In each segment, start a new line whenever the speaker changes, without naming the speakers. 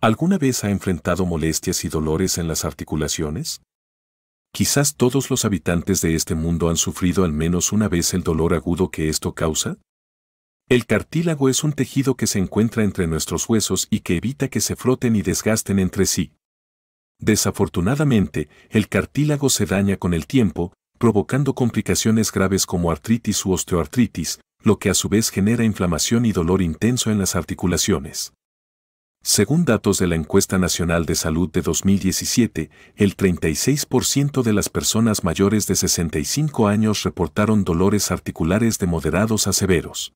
¿Alguna vez ha enfrentado molestias y dolores en las articulaciones? Quizás todos los habitantes de este mundo han sufrido al menos una vez el dolor agudo que esto causa. El cartílago es un tejido que se encuentra entre nuestros huesos y que evita que se froten y desgasten entre sí. Desafortunadamente, el cartílago se daña con el tiempo, provocando complicaciones graves como artritis u osteoartritis, lo que a su vez genera inflamación y dolor intenso en las articulaciones. Según datos de la Encuesta Nacional de Salud de 2017, el 36% de las personas mayores de 65 años reportaron dolores articulares de moderados a severos.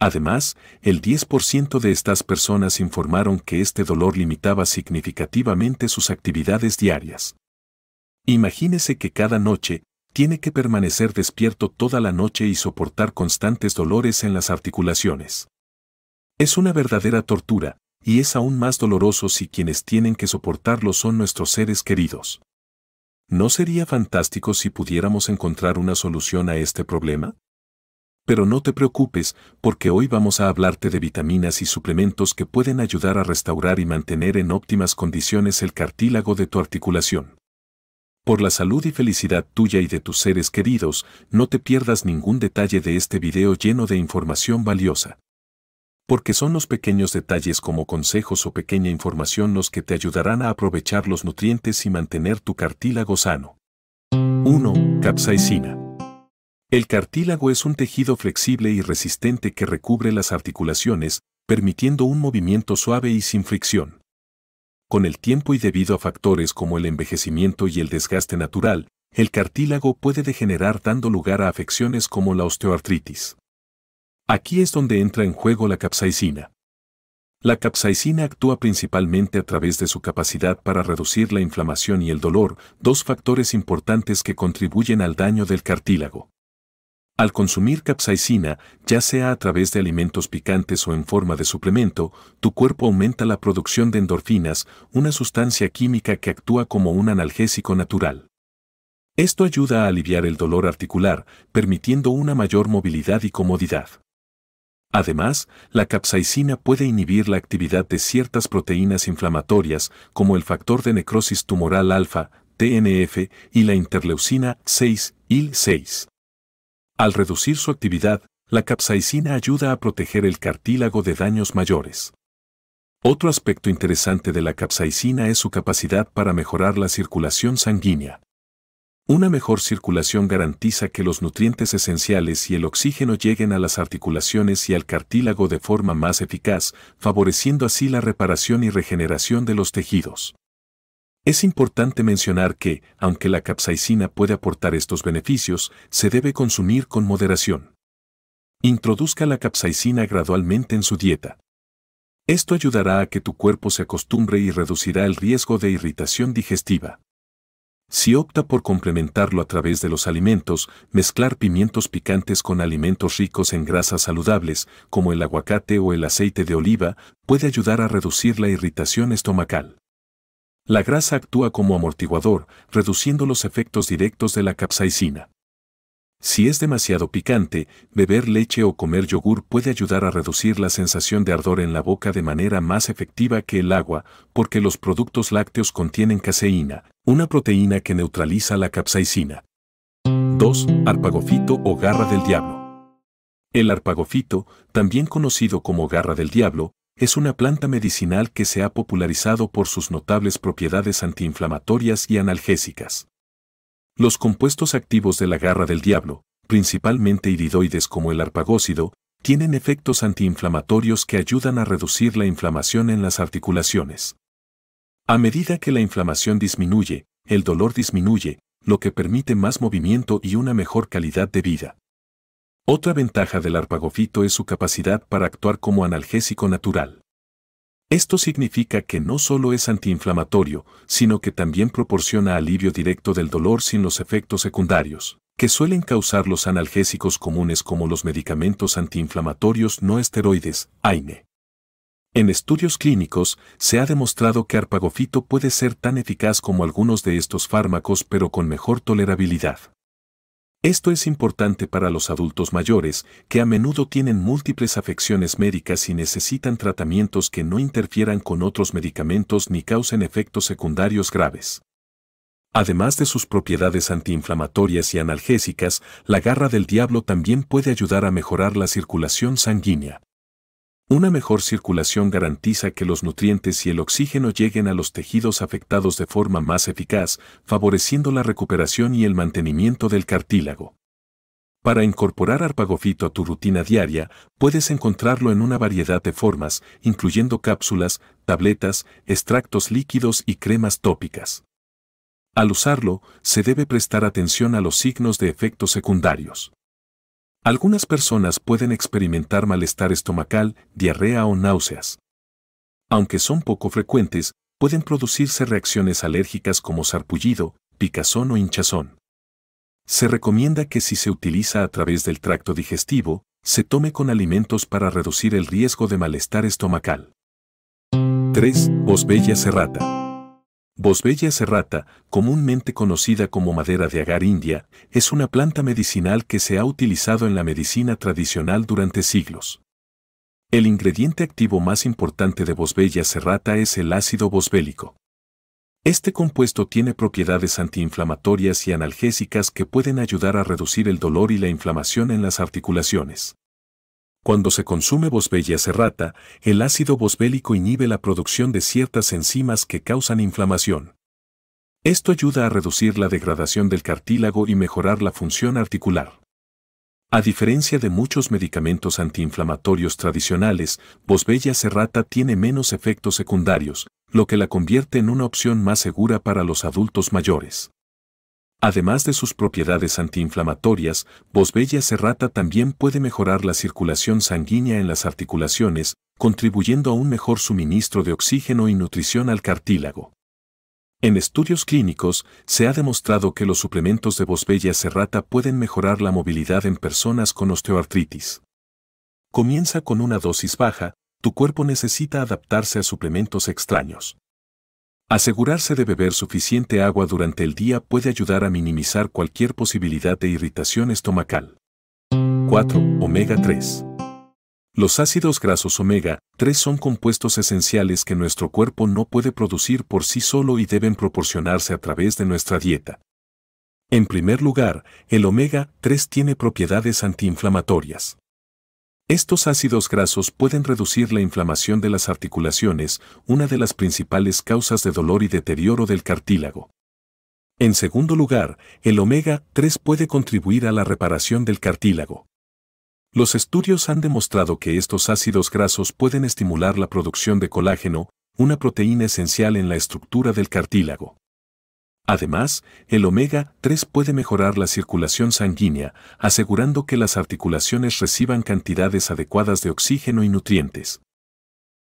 Además, el 10% de estas personas informaron que este dolor limitaba significativamente sus actividades diarias. Imagínese que cada noche tiene que permanecer despierto toda la noche y soportar constantes dolores en las articulaciones. Es una verdadera tortura, y es aún más doloroso si quienes tienen que soportarlo son nuestros seres queridos. ¿No sería fantástico si pudiéramos encontrar una solución a este problema? Pero no te preocupes, porque hoy vamos a hablarte de vitaminas y suplementos que pueden ayudar a restaurar y mantener en óptimas condiciones el cartílago de tu articulación. Por la salud y felicidad tuya y de tus seres queridos, no te pierdas ningún detalle de este video lleno de información valiosa. Porque son los pequeños detalles como consejos o pequeña información los que te ayudarán a aprovechar los nutrientes y mantener tu cartílago sano. 1. Capsaicina. El cartílago es un tejido flexible y resistente que recubre las articulaciones, permitiendo un movimiento suave y sin fricción con el tiempo y debido a factores como el envejecimiento y el desgaste natural, el cartílago puede degenerar dando lugar a afecciones como la osteoartritis. Aquí es donde entra en juego la capsaicina. La capsaicina actúa principalmente a través de su capacidad para reducir la inflamación y el dolor, dos factores importantes que contribuyen al daño del cartílago. Al consumir capsaicina, ya sea a través de alimentos picantes o en forma de suplemento, tu cuerpo aumenta la producción de endorfinas, una sustancia química que actúa como un analgésico natural. Esto ayuda a aliviar el dolor articular, permitiendo una mayor movilidad y comodidad. Además, la capsaicina puede inhibir la actividad de ciertas proteínas inflamatorias, como el factor de necrosis tumoral alfa, TNF, y la interleucina 6, IL-6. Al reducir su actividad, la capsaicina ayuda a proteger el cartílago de daños mayores. Otro aspecto interesante de la capsaicina es su capacidad para mejorar la circulación sanguínea. Una mejor circulación garantiza que los nutrientes esenciales y el oxígeno lleguen a las articulaciones y al cartílago de forma más eficaz, favoreciendo así la reparación y regeneración de los tejidos. Es importante mencionar que, aunque la capsaicina puede aportar estos beneficios, se debe consumir con moderación. Introduzca la capsaicina gradualmente en su dieta. Esto ayudará a que tu cuerpo se acostumbre y reducirá el riesgo de irritación digestiva. Si opta por complementarlo a través de los alimentos, mezclar pimientos picantes con alimentos ricos en grasas saludables, como el aguacate o el aceite de oliva, puede ayudar a reducir la irritación estomacal. La grasa actúa como amortiguador, reduciendo los efectos directos de la capsaicina. Si es demasiado picante, beber leche o comer yogur puede ayudar a reducir la sensación de ardor en la boca de manera más efectiva que el agua, porque los productos lácteos contienen caseína, una proteína que neutraliza la capsaicina. 2. Arpagofito o garra del diablo. El arpagofito, también conocido como garra del diablo, es una planta medicinal que se ha popularizado por sus notables propiedades antiinflamatorias y analgésicas. Los compuestos activos de la garra del diablo, principalmente iridoides como el arpagócido, tienen efectos antiinflamatorios que ayudan a reducir la inflamación en las articulaciones. A medida que la inflamación disminuye, el dolor disminuye, lo que permite más movimiento y una mejor calidad de vida. Otra ventaja del arpagofito es su capacidad para actuar como analgésico natural. Esto significa que no solo es antiinflamatorio, sino que también proporciona alivio directo del dolor sin los efectos secundarios, que suelen causar los analgésicos comunes como los medicamentos antiinflamatorios no esteroides, AINE. En estudios clínicos, se ha demostrado que arpagofito puede ser tan eficaz como algunos de estos fármacos pero con mejor tolerabilidad. Esto es importante para los adultos mayores, que a menudo tienen múltiples afecciones médicas y necesitan tratamientos que no interfieran con otros medicamentos ni causen efectos secundarios graves. Además de sus propiedades antiinflamatorias y analgésicas, la garra del diablo también puede ayudar a mejorar la circulación sanguínea. Una mejor circulación garantiza que los nutrientes y el oxígeno lleguen a los tejidos afectados de forma más eficaz, favoreciendo la recuperación y el mantenimiento del cartílago. Para incorporar arpagofito a tu rutina diaria, puedes encontrarlo en una variedad de formas, incluyendo cápsulas, tabletas, extractos líquidos y cremas tópicas. Al usarlo, se debe prestar atención a los signos de efectos secundarios. Algunas personas pueden experimentar malestar estomacal, diarrea o náuseas. Aunque son poco frecuentes, pueden producirse reacciones alérgicas como sarpullido, picazón o hinchazón. Se recomienda que si se utiliza a través del tracto digestivo, se tome con alimentos para reducir el riesgo de malestar estomacal. 3. OSBELLA serrata. Bosbella serrata, comúnmente conocida como madera de agar india, es una planta medicinal que se ha utilizado en la medicina tradicional durante siglos. El ingrediente activo más importante de bosbella serrata es el ácido bosbélico. Este compuesto tiene propiedades antiinflamatorias y analgésicas que pueden ayudar a reducir el dolor y la inflamación en las articulaciones. Cuando se consume bosbella serrata, el ácido bosbélico inhibe la producción de ciertas enzimas que causan inflamación. Esto ayuda a reducir la degradación del cartílago y mejorar la función articular. A diferencia de muchos medicamentos antiinflamatorios tradicionales, bosbella serrata tiene menos efectos secundarios, lo que la convierte en una opción más segura para los adultos mayores. Además de sus propiedades antiinflamatorias, Bosbella serrata también puede mejorar la circulación sanguínea en las articulaciones, contribuyendo a un mejor suministro de oxígeno y nutrición al cartílago. En estudios clínicos, se ha demostrado que los suplementos de Bosbella serrata pueden mejorar la movilidad en personas con osteoartritis. Comienza con una dosis baja, tu cuerpo necesita adaptarse a suplementos extraños. Asegurarse de beber suficiente agua durante el día puede ayudar a minimizar cualquier posibilidad de irritación estomacal. 4. Omega 3. Los ácidos grasos omega 3 son compuestos esenciales que nuestro cuerpo no puede producir por sí solo y deben proporcionarse a través de nuestra dieta. En primer lugar, el omega 3 tiene propiedades antiinflamatorias. Estos ácidos grasos pueden reducir la inflamación de las articulaciones, una de las principales causas de dolor y deterioro del cartílago. En segundo lugar, el omega 3 puede contribuir a la reparación del cartílago. Los estudios han demostrado que estos ácidos grasos pueden estimular la producción de colágeno, una proteína esencial en la estructura del cartílago. Además, el omega 3 puede mejorar la circulación sanguínea, asegurando que las articulaciones reciban cantidades adecuadas de oxígeno y nutrientes.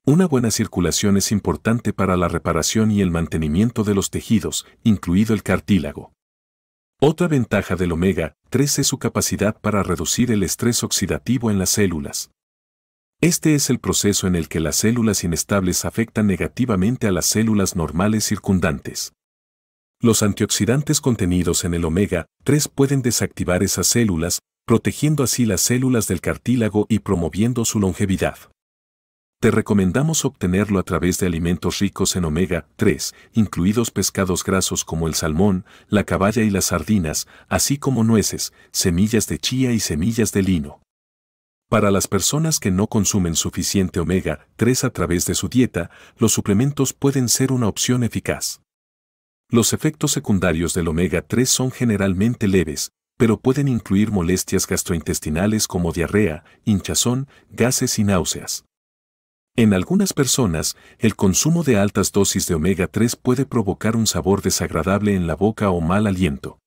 Una buena circulación es importante para la reparación y el mantenimiento de los tejidos, incluido el cartílago. Otra ventaja del omega 3 es su capacidad para reducir el estrés oxidativo en las células. Este es el proceso en el que las células inestables afectan negativamente a las células normales circundantes. Los antioxidantes contenidos en el omega 3 pueden desactivar esas células, protegiendo así las células del cartílago y promoviendo su longevidad. Te recomendamos obtenerlo a través de alimentos ricos en omega 3, incluidos pescados grasos como el salmón, la caballa y las sardinas, así como nueces, semillas de chía y semillas de lino. Para las personas que no consumen suficiente omega 3 a través de su dieta, los suplementos pueden ser una opción eficaz. Los efectos secundarios del omega 3 son generalmente leves, pero pueden incluir molestias gastrointestinales como diarrea, hinchazón, gases y náuseas. En algunas personas, el consumo de altas dosis de omega 3 puede provocar un sabor desagradable en la boca o mal aliento.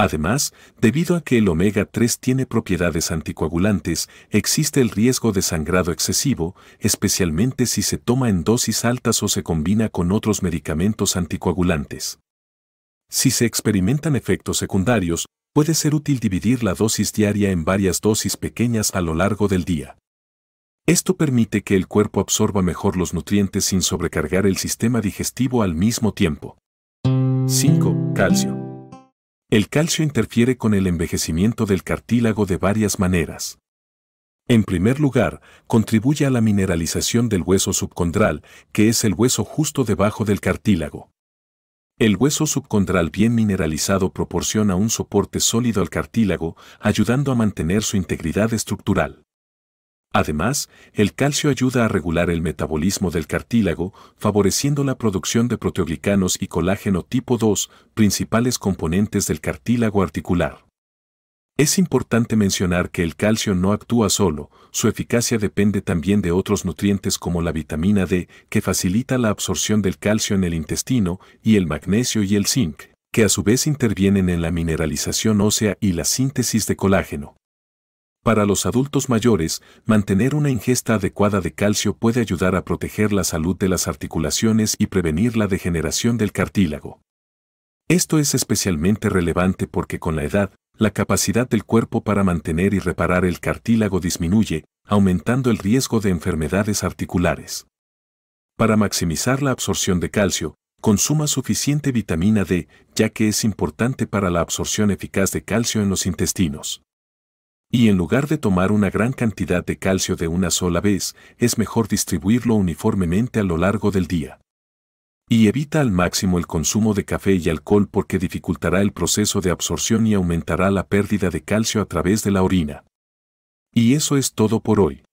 Además, debido a que el omega 3 tiene propiedades anticoagulantes, existe el riesgo de sangrado excesivo, especialmente si se toma en dosis altas o se combina con otros medicamentos anticoagulantes. Si se experimentan efectos secundarios, puede ser útil dividir la dosis diaria en varias dosis pequeñas a lo largo del día. Esto permite que el cuerpo absorba mejor los nutrientes sin sobrecargar el sistema digestivo al mismo tiempo. 5. Calcio. El calcio interfiere con el envejecimiento del cartílago de varias maneras. En primer lugar, contribuye a la mineralización del hueso subcondral, que es el hueso justo debajo del cartílago. El hueso subcondral bien mineralizado proporciona un soporte sólido al cartílago, ayudando a mantener su integridad estructural. Además, el calcio ayuda a regular el metabolismo del cartílago, favoreciendo la producción de proteoglicanos y colágeno tipo 2, principales componentes del cartílago articular. Es importante mencionar que el calcio no actúa solo, su eficacia depende también de otros nutrientes como la vitamina D, que facilita la absorción del calcio en el intestino, y el magnesio y el zinc, que a su vez intervienen en la mineralización ósea y la síntesis de colágeno. Para los adultos mayores, mantener una ingesta adecuada de calcio puede ayudar a proteger la salud de las articulaciones y prevenir la degeneración del cartílago. Esto es especialmente relevante porque con la edad, la capacidad del cuerpo para mantener y reparar el cartílago disminuye, aumentando el riesgo de enfermedades articulares. Para maximizar la absorción de calcio, consuma suficiente vitamina D, ya que es importante para la absorción eficaz de calcio en los intestinos. Y en lugar de tomar una gran cantidad de calcio de una sola vez, es mejor distribuirlo uniformemente a lo largo del día. Y evita al máximo el consumo de café y alcohol porque dificultará el proceso de absorción y aumentará la pérdida de calcio a través de la orina. Y eso es todo por hoy.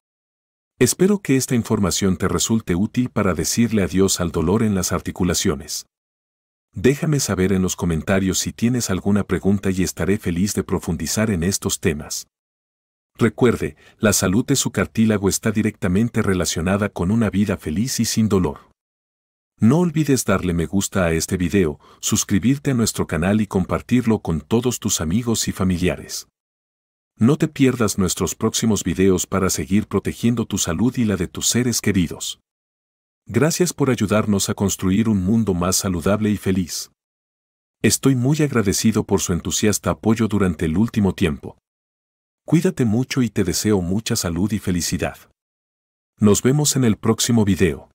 Espero que esta información te resulte útil para decirle adiós al dolor en las articulaciones. Déjame saber en los comentarios si tienes alguna pregunta y estaré feliz de profundizar en estos temas. Recuerde, la salud de su cartílago está directamente relacionada con una vida feliz y sin dolor. No olvides darle me gusta a este video, suscribirte a nuestro canal y compartirlo con todos tus amigos y familiares. No te pierdas nuestros próximos videos para seguir protegiendo tu salud y la de tus seres queridos. Gracias por ayudarnos a construir un mundo más saludable y feliz. Estoy muy agradecido por su entusiasta apoyo durante el último tiempo. Cuídate mucho y te deseo mucha salud y felicidad. Nos vemos en el próximo video.